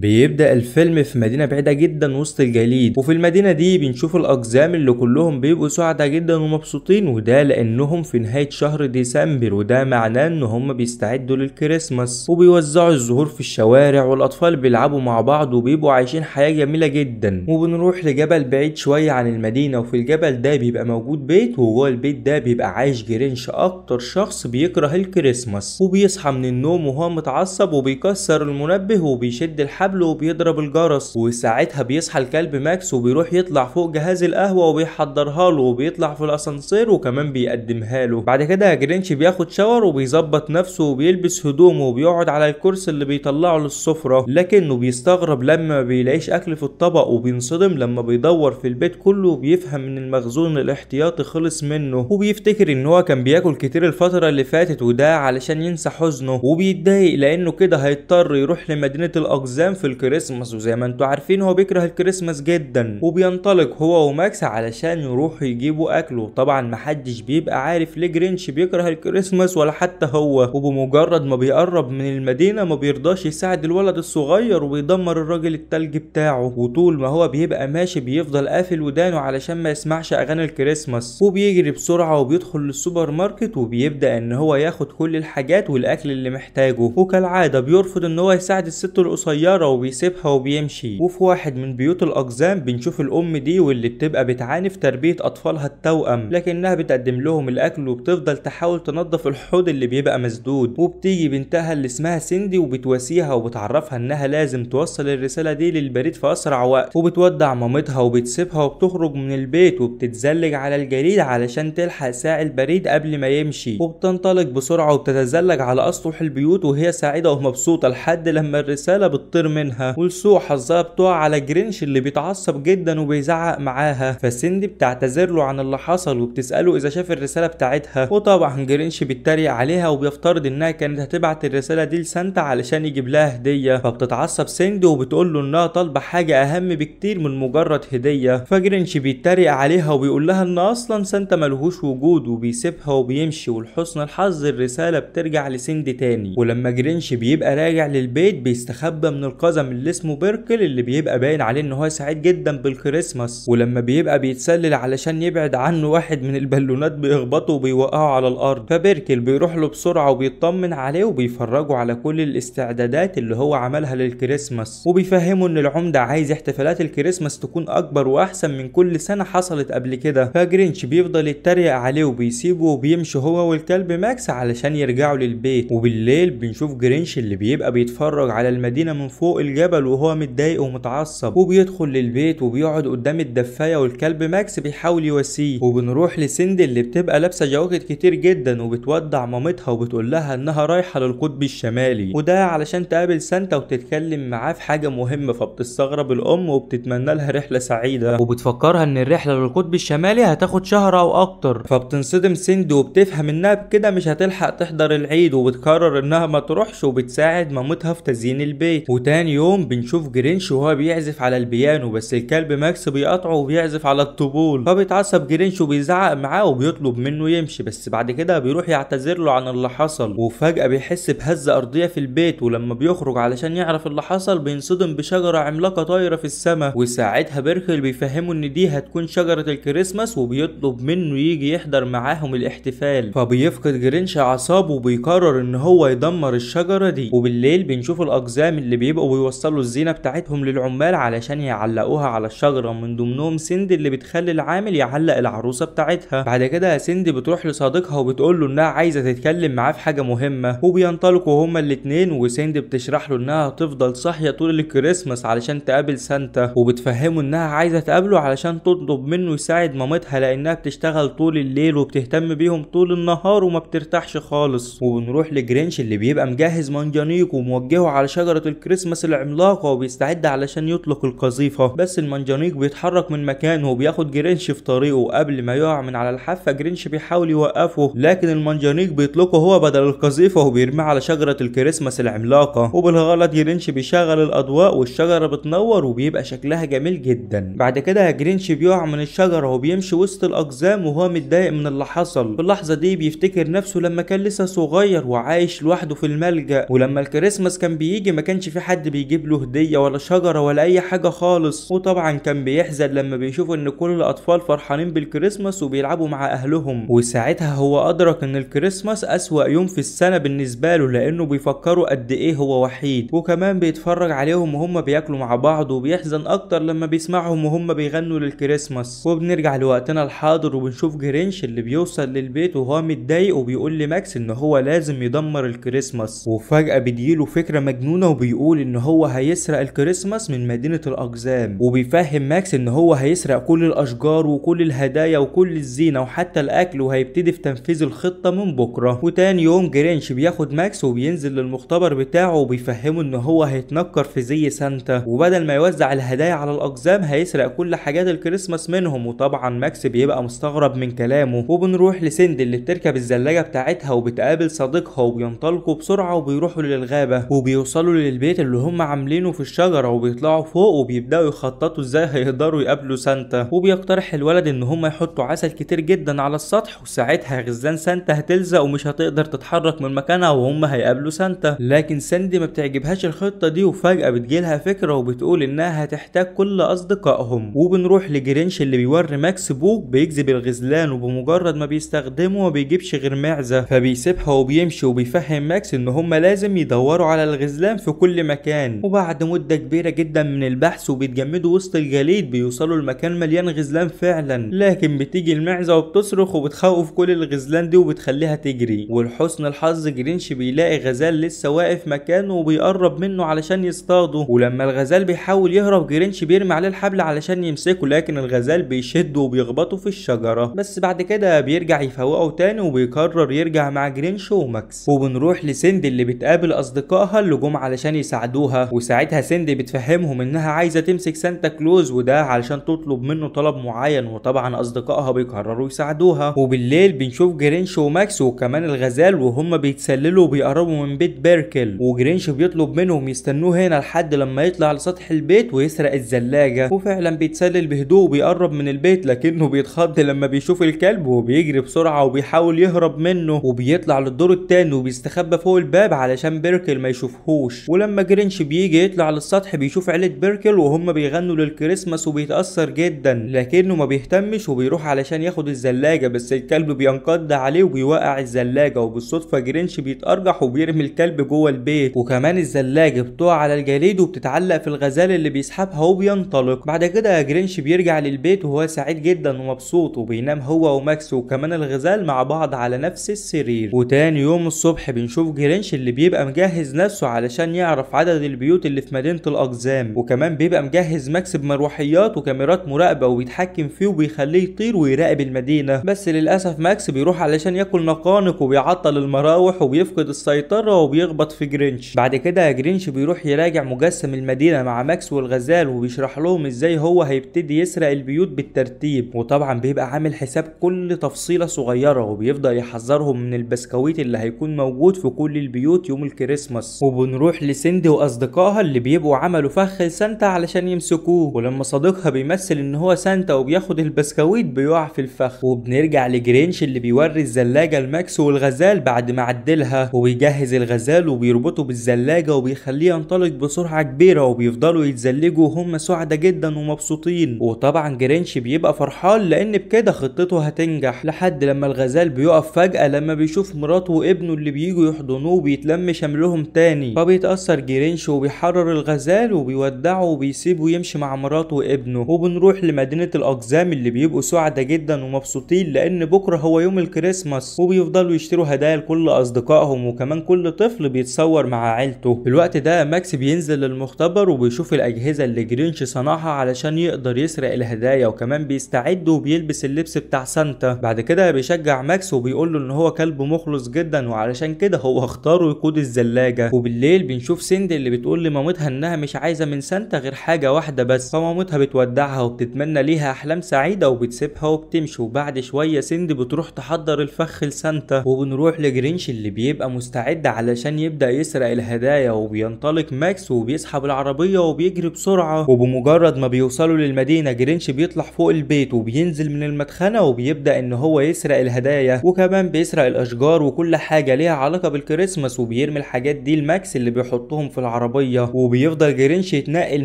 بيبدأ الفيلم في مدينة بعيدة جدا وسط الجليد وفي المدينة دي بنشوف الأقزام اللي كلهم بيبقوا سعداء جدا ومبسوطين وده لأنهم في نهاية شهر ديسمبر وده معناه إن هم بيستعدوا للكريسماس وبيوزعوا الزهور في الشوارع والأطفال بيلعبوا مع بعض وبيبقوا عايشين حياة جميلة جدا وبنروح لجبل بعيد شوية عن المدينة وفي الجبل ده بيبقى موجود بيت وجوه البيت ده بيبقى عايش جرينش أكتر شخص بيكره الكريسماس وبيصحى من النوم وهو متعصب وبيكسر المنبه وبيشد الحبل حبله وبيضرب الجرس وساعتها بيصحى الكلب ماكس وبيروح يطلع فوق جهاز القهوه وبيحضرها له وبيطلع في الاسانسير وكمان بيقدمها له بعد كده جرينش بياخد شاور وبيظبط نفسه وبيلبس هدومه وبيقعد على الكرسي اللي بيطلعه للسفره لكنه بيستغرب لما بيلاقيش اكل في الطبق وبينصدم لما بيدور في البيت كله وبيفهم ان المخزون الاحتياطي خلص منه وبيفتكر ان هو كان بياكل كتير الفتره اللي فاتت وده علشان ينسى حزنه وبيتضايق لانه كده هيضطر يروح لمدينه الاقزام الكلام في الكريسماس وزي ما انتوا عارفين هو بيكره الكريسماس جدا وبينطلق هو وماكس علشان يروحوا يجيبوا اكله طبعا محدش بيبقى عارف ليه جرينش بيكره الكريسماس ولا حتى هو وبمجرد ما بيقرب من المدينه ما بيرضاش يساعد الولد الصغير وبيدمر الراجل التلج بتاعه وطول ما هو بيبقى ماشي بيفضل قافل ودانه علشان ما يسمعش اغاني الكريسماس وبيجري بسرعه وبيدخل للسوبر ماركت وبيبدا ان هو ياخد كل الحاجات والاكل اللي محتاجه وكالعاده بيرفض ان هو يساعد الست القصيره الحرارة وبيسيبها وبيمشي وفي واحد من بيوت الأقزام بنشوف الأم دي واللي بتبقى بتعاني في تربية أطفالها التوأم لكنها بتقدم لهم الأكل وبتفضل تحاول تنظف الحوض اللي بيبقى مسدود وبتيجي بنتها اللي اسمها سندي وبتواسيها وبتعرفها إنها لازم توصل الرسالة دي للبريد في أسرع وقت وبتودع مامتها وبتسيبها وبتخرج من البيت وبتتزلج على الجليد علشان تلحق ساعي البريد قبل ما يمشي وبتنطلق بسرعة وبتتزلج على أسطح البيوت وهي سعيدة ومبسوطة لحد لما الرسالة بتطير منها ولسوء حظها بتقع على جرينش اللي بيتعصب جدا وبيزعق معاها فسندي بتعتذر له عن اللي حصل وبتساله اذا شاف الرساله بتاعتها وطبعا جرينش بيتريق عليها وبيفترض انها كانت هتبعت الرساله دي لسانتا علشان يجيب لها هديه فبتتعصب سندي وبتقول له انها طالبه حاجه اهم بكتير من مجرد هديه فجرينش بيتريق عليها وبيقول لها ان اصلا سانتا ملهوش وجود وبيسيبها وبيمشي ولحسن الحظ الرساله بترجع لسندي تاني ولما جرينش بيبقى راجع للبيت بيستخبى من القزم اللي اسمه بيركل اللي بيبقى باين عليه ان هو سعيد جدا بالكريسماس ولما بيبقى بيتسلل علشان يبعد عنه واحد من البالونات بيخبطه وبيوقعه على الارض فبيركل بيروح له بسرعه وبيطمن عليه وبيفرجه على كل الاستعدادات اللي هو عملها للكريسماس وبيفهمه ان العمده عايز احتفالات الكريسماس تكون اكبر واحسن من كل سنه حصلت قبل كده فجرينش بيفضل يتريق عليه وبيسيبه وبيمشي هو والكلب ماكس علشان يرجعوا للبيت وبالليل بنشوف جرينش اللي بيبقى بيتفرج على المدينه من فوق فوق الجبل وهو متضايق ومتعصب وبيدخل للبيت وبيقعد قدام الدفايه والكلب ماكس بيحاول يواسيه وبنروح لسندي اللي بتبقى لابسه جواكت كتير جدا وبتودع مامتها وبتقول لها انها رايحه للقطب الشمالي وده علشان تقابل سانتا وتتكلم معاه في حاجه مهمه فبتستغرب الام وبتتمنى لها رحله سعيده وبتفكرها ان الرحله للقطب الشمالي هتاخد شهر او اكتر فبتنصدم سندي وبتفهم انها بكده مش هتلحق تحضر العيد وبتقرر انها ما تروحش وبتساعد مامتها في تزيين البيت وتاني تاني يوم بنشوف جرينش وهو بيعزف على البيانو بس الكلب ماكس بيقطعه وبيعزف على الطبول فبيتعصب جرينش وبيزعق معاه وبيطلب منه يمشي بس بعد كده بيروح يعتذر له عن اللي حصل وفجأة بيحس بهزة أرضية في البيت ولما بيخرج علشان يعرف اللي حصل بينصدم بشجرة عملاقة طايرة في السماء وساعتها بيركل بيفهمه إن دي هتكون شجرة الكريسماس وبيطلب منه يجي يحضر معاهم الاحتفال فبيفقد جرينش أعصابه وبيقرر إن هو يدمر الشجرة دي وبالليل بنشوف الأقزام اللي بيبقوا ويوصلوا الزينة بتاعتهم للعمال علشان يعلقوها على الشجرة من ضمنهم سند اللي بتخلي العامل يعلق العروسة بتاعتها بعد كده سند بتروح لصديقها وبتقول له إنها عايزة تتكلم معاه في حاجة مهمة وبينطلقوا هما الاتنين وسند بتشرح له إنها هتفضل صاحية طول الكريسماس علشان تقابل سانتا وبتفهمه إنها عايزة تقابله علشان تطلب منه يساعد مامتها لأنها بتشتغل طول الليل وبتهتم بيهم طول النهار وما بترتاحش خالص وبنروح لجرينش اللي بيبقى مجهز منجنيق وموجهه على شجرة الكريسماس الشخص العملاق وبيستعد علشان يطلق القذيفة بس المنجنيق بيتحرك من مكانه وبياخد جرينش في طريقه قبل ما يقع من على الحافة جرينش بيحاول يوقفه لكن المنجنيق بيطلقه هو بدل القذيفة وبيرميه على شجرة الكريسماس العملاقة وبالغلط جرينش بيشغل الأضواء والشجرة بتنور وبيبقى شكلها جميل جدا بعد كده جرينش بيقع من الشجرة وبيمشي وسط الأقزام وهو متضايق من اللي حصل في اللحظة دي بيفتكر نفسه لما كان لسه صغير وعايش لوحده في الملجأ ولما الكريسماس كان بيجي ما كانش في حد بيجيب له هديه ولا شجره ولا اي حاجه خالص وطبعا كان بيحزن لما بيشوف ان كل الاطفال فرحانين بالكريسماس وبيلعبوا مع اهلهم وساعتها هو ادرك ان الكريسماس اسوا يوم في السنه بالنسبه له لانه بيفكروا قد ايه هو وحيد وكمان بيتفرج عليهم وهم بياكلوا مع بعض وبيحزن اكتر لما بيسمعهم وهم بيغنوا للكريسماس وبنرجع لوقتنا الحاضر وبنشوف جرينش اللي بيوصل للبيت وهو متضايق وبيقول لماكس ان هو لازم يدمر الكريسماس وفجاه بتجيله فكره مجنونه وبيقول ان هو هيسرق الكريسماس من مدينه الاقزام وبيفهم ماكس ان هو هيسرق كل الاشجار وكل الهدايا وكل الزينه وحتى الاكل وهيبتدي في تنفيذ الخطه من بكره وتاني يوم جرينش بياخد ماكس وبينزل للمختبر بتاعه وبيفهمه ان هو هيتنكر في زي سانتا وبدل ما يوزع الهدايا على الاقزام هيسرق كل حاجات الكريسماس منهم وطبعا ماكس بيبقى مستغرب من كلامه وبنروح لسندي اللي بتركب الزلاجه بتاعتها وبتقابل صديقها وبينطلقوا بسرعه وبيروحوا للغابه وبيوصلوا للبيت اللي اللي هم عاملينه في الشجرة وبيطلعوا فوق وبيبدأوا يخططوا ازاي هيقدروا يقابلوا سانتا وبيقترح الولد ان هم يحطوا عسل كتير جدا على السطح وساعتها غزلان سانتا هتلزق ومش هتقدر تتحرك من مكانها وهم هيقابلوا سانتا لكن ساندي ما بتعجبهاش الخطة دي وفجأة بتجيلها فكرة وبتقول انها هتحتاج كل اصدقائهم وبنروح لجرينش اللي بيوري ماكس بوك بيجذب الغزلان وبمجرد ما بيستخدمه ما بيجيبش غير معزة فبيسيبها وبيمشي وبيفهم ماكس ان هم لازم يدوروا على الغزلان في كل مكان المكان وبعد مدة كبيرة جدا من البحث وبيتجمدوا وسط الجليد بيوصلوا المكان مليان غزلان فعلا لكن بتيجي المعزة وبتصرخ وبتخوف كل الغزلان دي وبتخليها تجري ولحسن الحظ جرينش بيلاقي غزال لسه واقف مكانه وبيقرب منه علشان يصطاده ولما الغزال بيحاول يهرب جرينش بيرمي عليه الحبل علشان يمسكه لكن الغزال بيشده وبيخبطه في الشجرة بس بعد كده بيرجع يفوقه تاني وبيقرر يرجع مع جرينش وماكس وبنروح لسند اللي بتقابل اصدقائها اللي جم علشان يساعدوه عدوها وساعتها سندي بتفهمهم انها عايزه تمسك سانتا كلوز وده علشان تطلب منه طلب معين وطبعا اصدقائها بيقرروا يساعدوها وبالليل بنشوف جرينش وماكس وكمان الغزال وهم بيتسللوا وبيقربوا من بيت بيركل وجرينش بيطلب منهم يستنوه هنا لحد لما يطلع لسطح البيت ويسرق الزلاجه وفعلا بيتسلل بهدوء وبيقرب من البيت لكنه بيتخض لما بيشوف الكلب وبيجري بسرعه وبيحاول يهرب منه وبيطلع للدور التاني وبيستخبى فوق الباب علشان بيركل ما يشوفهوش ولما جرينش كانش بيجي يطلع للسطح بيشوف عيلة بيركل وهم بيغنوا للكريسماس وبيتأثر جدا لكنه ما بيهتمش وبيروح علشان ياخد الزلاجة بس الكلب بينقض عليه وبيوقع الزلاجة وبالصدفة جرينش بيتأرجح وبيرمي الكلب جوه البيت وكمان الزلاجة بتقع على الجليد وبتتعلق في الغزال اللي بيسحبها وبينطلق بعد كده جرينش بيرجع للبيت وهو سعيد جدا ومبسوط وبينام هو وماكس وكمان الغزال مع بعض على نفس السرير وتاني يوم الصبح بنشوف جرينش اللي بيبقى مجهز نفسه علشان يعرف عدد عدد البيوت اللي في مدينه الاقزام وكمان بيبقى مجهز مكسب مروحيات وكاميرات مراقبه وبيتحكم فيه وبيخليه يطير ويراقب المدينه بس للاسف ماكس بيروح علشان ياكل نقانق وبيعطل المراوح وبيفقد السيطره وبيخبط في جرينش بعد كده جرينش بيروح يراجع مجسم المدينه مع ماكس والغزال وبيشرح لهم ازاي هو هيبتدي يسرق البيوت بالترتيب وطبعا بيبقى عامل حساب كل تفصيله صغيره وبيفضل يحذرهم من البسكويت اللي هيكون موجود في كل البيوت يوم الكريسماس وبنروح لسندي اصدقائها اللي بيبقوا عملوا فخ لسانتا علشان يمسكوه ولما صديقها بيمثل ان هو سانتا وبياخد البسكويت بيقع في الفخ وبنرجع لجرينش اللي بيوري الزلاجه لماكس والغزال بعد ما عدلها وبيجهز الغزال وبيربطه بالزلاجه وبيخليه ينطلق بسرعه كبيره وبيفضلوا يتزلجوا وهم سعداء جدا ومبسوطين وطبعا جرينش بيبقى فرحان لان بكده خطته هتنجح لحد لما الغزال بيقف فجاه لما بيشوف مراته وابنه اللي بييجوا يحضنوه وبيتلم شملهم تاني فبيتاثر جرينش الجيش وبيحرر الغزال وبيودعه وبيسيبه يمشي مع مراته وابنه وبنروح لمدينة الأقزام اللي بيبقوا سعداء جدا ومبسوطين لأن بكرة هو يوم الكريسماس وبيفضلوا يشتروا هدايا لكل أصدقائهم وكمان كل طفل بيتصور مع عيلته في الوقت ده ماكس بينزل للمختبر وبيشوف الأجهزة اللي جرينش صنعها علشان يقدر يسرق الهدايا وكمان بيستعد وبيلبس اللبس بتاع سانتا بعد كده بيشجع ماكس وبيقول له إن هو كلب مخلص جدا وعلشان كده هو اختاره يقود الزلاجة وبالليل بنشوف سندي اللي بتقول لمامتها انها مش عايزه من سانتا غير حاجه واحده بس فمامتها بتودعها وبتتمنى ليها احلام سعيده وبتسيبها وبتمشي وبعد شويه سندي بتروح تحضر الفخ لسانتا وبنروح لجرينش اللي بيبقى مستعد علشان يبدا يسرق الهدايا وبينطلق ماكس وبيسحب العربيه وبيجري بسرعه وبمجرد ما بيوصلوا للمدينه جرينش بيطلع فوق البيت وبينزل من المدخنه وبيبدا ان هو يسرق الهدايا وكمان بيسرق الاشجار وكل حاجه ليها علاقه بالكريسماس وبيرمي الحاجات دي لماكس اللي بيحطهم في العربية وبيفضل جرينش يتنقل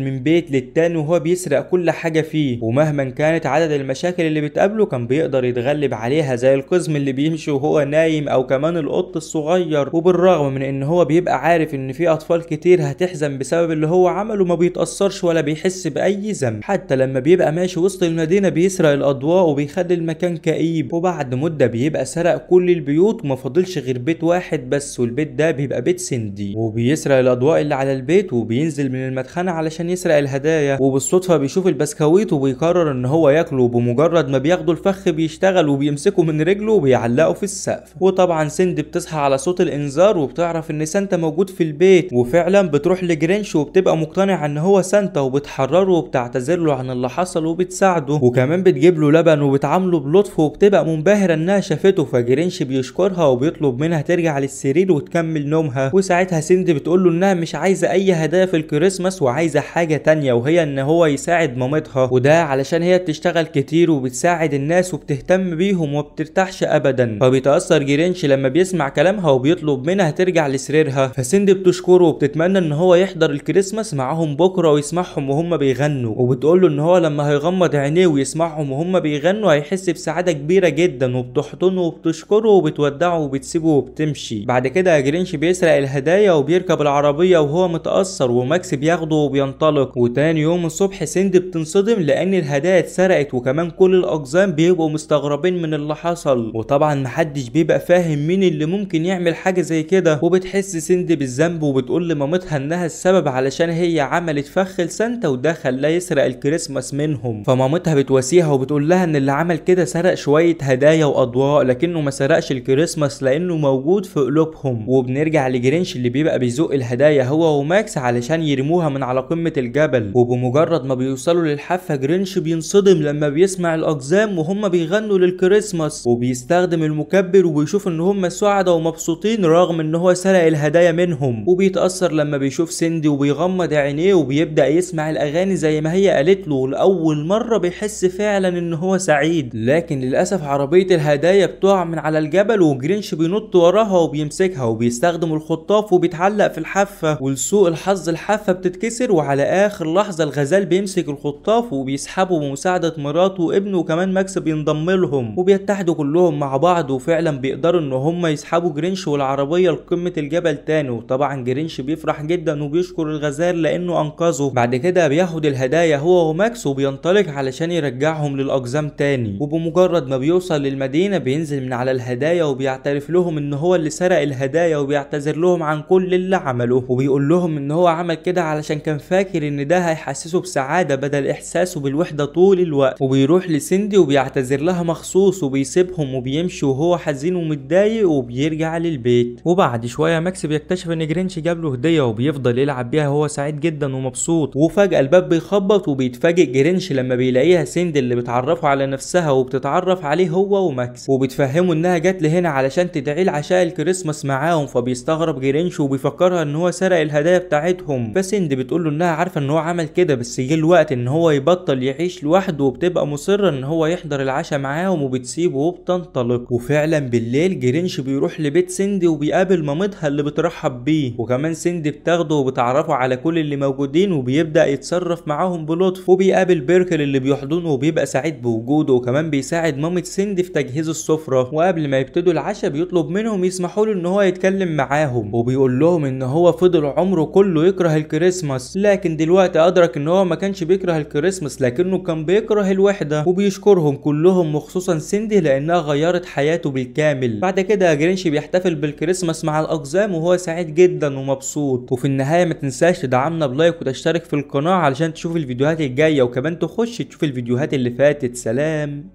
من بيت للتاني وهو بيسرق كل حاجة فيه ومهما كانت عدد المشاكل اللي بتقابله كان بيقدر يتغلب عليها زي القزم اللي بيمشي وهو نايم او كمان القط الصغير وبالرغم من ان هو بيبقى عارف ان في اطفال كتير هتحزن بسبب اللي هو عمله ما بيتأثرش ولا بيحس بأي ذنب حتى لما بيبقى ماشي وسط المدينة بيسرق الأضواء وبيخلي المكان كئيب وبعد مدة بيبقى سرق كل البيوت وما فاضلش غير بيت واحد بس والبيت ده بيبقى بيت سندي وبيسرق الأضواء اللي على البيت وبينزل من المدخنة علشان يسرق الهدايا وبالصدفة بيشوف البسكويت وبيقرر ان هو ياكله وبمجرد ما بياخدوا الفخ بيشتغل وبيمسكه من رجله وبيعلقه في السقف وطبعا سندي بتصحى على صوت الانذار وبتعرف ان سانتا موجود في البيت وفعلا بتروح لجرينش وبتبقى مقتنعة ان هو سانتا وبتحرره وبتعتذر له عن اللي حصل وبتساعده وكمان بتجيب له لبن وبتعامله بلطف وبتبقى منبهرة انها شافته فجرينش بيشكرها وبيطلب منها ترجع للسرير وتكمل نومها وساعتها سندي بتقول له انها مش عايزه اي هدايا في الكريسماس وعايزه حاجه تانية وهي ان هو يساعد مامتها وده علشان هي بتشتغل كتير وبتساعد الناس وبتهتم بيهم بترتاحش ابدا فبيتاثر جرينش لما بيسمع كلامها وبيطلب منها ترجع لسريرها فسندي بتشكره وبتتمنى ان هو يحضر الكريسماس معاهم بكره ويسمعهم وهم بيغنوا وبتقول له ان هو لما هيغمض عينيه ويسمعهم وهم بيغنوا هيحس بسعاده كبيره جدا وبتحضنه وبتشكره وبتودعه وبتسيبه وبتمشي بعد كده جرينش بيسرق الهدايا وبيركب العربيه وهو وهو متأثر وماكس بياخده وبينطلق وتاني يوم الصبح سند بتنصدم لأن الهدايا اتسرقت وكمان كل الأقزام بيبقوا مستغربين من اللي حصل وطبعا محدش بيبقى فاهم مين اللي ممكن يعمل حاجة زي كده وبتحس سند بالذنب وبتقول لمامتها إنها السبب علشان هي عملت فخ لسانتا وده خلاه يسرق الكريسماس منهم فمامتها بتواسيها وبتقول لها إن اللي عمل كده سرق شوية هدايا وأضواء لكنه ما سرقش الكريسماس لأنه موجود في قلوبهم وبنرجع لجرينش اللي بيبقى بيزق الهدايا هو هو وماكس علشان يرموها من على قمة الجبل وبمجرد ما بيوصلوا للحافة جرينش بينصدم لما بيسمع الأقزام وهم بيغنوا للكريسماس وبيستخدم المكبر وبيشوف إن هم سعدة ومبسوطين رغم إن هو سرق الهدايا منهم وبيتأثر لما بيشوف سندي وبيغمض عينيه وبيبدأ يسمع الأغاني زي ما هي قالت له لأول مرة بيحس فعلا إن هو سعيد لكن للأسف عربية الهدايا بتقع من على الجبل وجرينش بينط وراها وبيمسكها وبيستخدم الخطاف وبيتعلق في الحافة ولسوء الحظ الحافة بتتكسر وعلى آخر لحظة الغزال بيمسك الخطاف وبيسحبه بمساعدة مراته وابنه وكمان ماكس بينضم لهم وبيتحدوا كلهم مع بعض وفعلا بيقدروا ان هم يسحبوا جرينش والعربية لقمة الجبل تاني وطبعا جرينش بيفرح جدا وبيشكر الغزال لانه انقذه بعد كده بياخد الهدايا هو وماكس وبينطلق علشان يرجعهم للاقزام تاني وبمجرد ما بيوصل للمدينة بينزل من على الهدايا وبيعترف لهم ان هو اللي سرق الهدايا وبيعتذر لهم عن كل اللي عمله وبيقول يقول لهم ان هو عمل كده علشان كان فاكر ان ده هيحسسه بسعادة بدل احساسه بالوحدة طول الوقت وبيروح لسندي وبيعتذر لها مخصوص وبيسيبهم وبيمشي وهو حزين ومتضايق وبيرجع للبيت وبعد شوية ماكس بيكتشف ان جرينش جاب له هدية وبيفضل يلعب بيها هو سعيد جدا ومبسوط وفجأة الباب بيخبط وبيتفاجئ جرينش لما بيلاقيها سندي اللي بتعرفه على نفسها وبتتعرف عليه هو وماكس وبتفهمه انها جت لهنا علشان تدعي لعشاء الكريسماس معاهم فبيستغرب جرينش وبيفكرها ان هو سرق الهدايا بتاعتهم فسند بتقول له انها عارفه ان هو عمل كده بس جه الوقت ان هو يبطل يعيش لوحده وبتبقى مصره ان هو يحضر العشاء معاهم وبتسيبه وبتنطلق وفعلا بالليل جرينش بيروح لبيت سندي وبيقابل مامتها اللي بترحب بيه وكمان سندي بتاخده وبتعرفه على كل اللي موجودين وبيبدا يتصرف معاهم بلطف وبيقابل بيركل اللي بيحضنه وبيبقى سعيد بوجوده وكمان بيساعد مامة سندي في تجهيز السفره وقبل ما يبتدوا العشاء بيطلب منهم يسمحوا له ان هو يتكلم معاهم وبيقول لهم ان هو فضل عمره كله يكره الكريسماس لكن دلوقتي ادرك ان هو ما كانش بيكره الكريسماس لكنه كان بيكره الوحده وبيشكرهم كلهم وخصوصا سندي لانها غيرت حياته بالكامل بعد كده جرينش بيحتفل بالكريسماس مع الاقزام وهو سعيد جدا ومبسوط وفي النهايه ما تنساش تدعمنا بلايك وتشترك في القناه علشان تشوف الفيديوهات الجايه وكمان تخش تشوف الفيديوهات اللي فاتت سلام